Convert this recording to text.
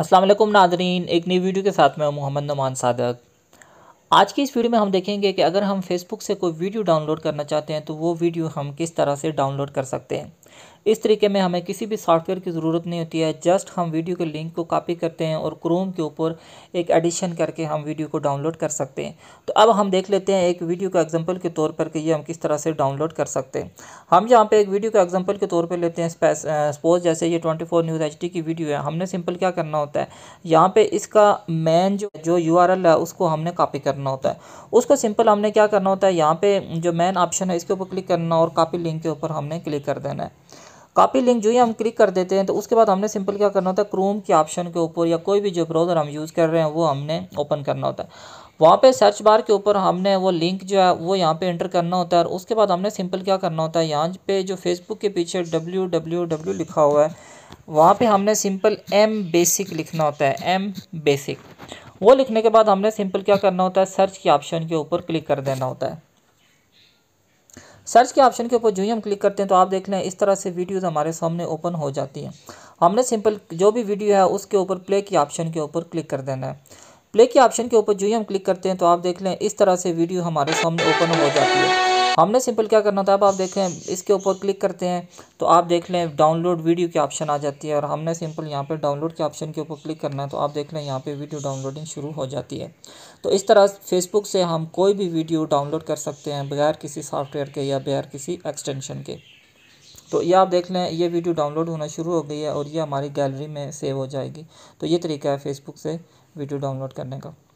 असलम नाजरीन एक नई वीडियो के साथ मैं मोहम्मद नमान सादक आज की इस वीडियो में हम देखेंगे कि अगर हम फेसबुक से कोई वीडियो डाउनलोड करना चाहते हैं तो वो वीडियो हम किस तरह से डाउनलोड कर सकते हैं इस तरीके में हमें किसी भी सॉफ्टवेयर की ज़रूरत नहीं होती है जस्ट हम वीडियो के लिंक को कॉपी करते हैं और क्रोम के ऊपर एक एडिशन करके हम वीडियो को डाउनलोड कर सकते हैं तो अब हम देख लेते हैं एक वीडियो का एग्जाम्पल के तौर पर कि ये हम किस तरह से डाउनलोड कर सकते हैं हम यहाँ पर एक वीडियो का एग्जाम्पल के तौर पर लेते हैं स्पोज जैसे ये ट्वेंटी न्यूज़ एच की वीडियो है हमने सिंपल क्या करना होता है यहाँ पर इसका मेन जो जो यू है उसको हमने कापी करना होता है उसको सिंपल हमने क्या करना होता है यहाँ पर जो मेन ऑप्शन है इसके ऊपर क्लिक करना और कापी लिंक के ऊपर हमने क्लिक कर देना है कॉपी लिंक जो ही हम क्लिक कर देते हैं तो उसके बाद हमने सिंपल क्या करना होता है क्रोम के ऑप्शन के ऊपर या कोई भी जो ब्राउज़र हम यूज़ कर रहे हैं वो हमने ओपन करना होता है वहाँ पे सर्च बार के ऊपर हमने वो लिंक जो है वो यहाँ पे एंटर करना होता है और उसके बाद हमने सिंपल क्या करना होता है यहाँ पे जो फेसबुक के पीछे डब्ल्यू डब्ल्यू डब्ल्यू लिखा हुआ है वहाँ पे हमने सिंपल एम बेसिक लिखना होता है एम बेसिक वो लिखने के बाद हमने सिंपल क्या करना होता है सर्च के ऑप्शन के ऊपर क्लिक कर देना होता है सर्च के ऑप्शन के ऊपर जो ही हम क्लिक करते हैं तो आप देख लें इस तरह से वीडियोज़ हमारे सामने ओपन हो जाती हैं हमने सिंपल जो भी वीडियो है उसके ऊपर प्ले के ऑप्शन के ऊपर क्लिक कर देना है प्ले के ऑप्शन के ऊपर जो ही हम क्लिक करते हैं तो आप देख लें इस तरह से वीडियो हमारे सामने ओपन हो जाती है हमने सिंपल क्या करना था अब आप देखें इसके ऊपर क्लिक करते हैं तो आप देख लें डाउनलोड वीडियो की ऑप्शन आ जाती है और हमने सिंपल यहाँ पर डाउनलोड के ऑप्शन के ऊपर क्लिक करना है तो आप देख लें यहाँ पर वीडियो डाउनलोडिंग शुरू हो जाती है तो इस तरह फेसबुक से हम कोई भी वीडियो डाउनलोड कर सकते हैं बगैर किसी सॉफ्टवेयर के या बगैर किसी एक्सटेंशन के तो ये आप देख लें ये वीडियो डाउनलोड होना शुरू हो गई है और ये हमारी गैलरी में सेव हो जाएगी तो ये तरीका है फेसबुक से वीडियो डाउनलोड करने का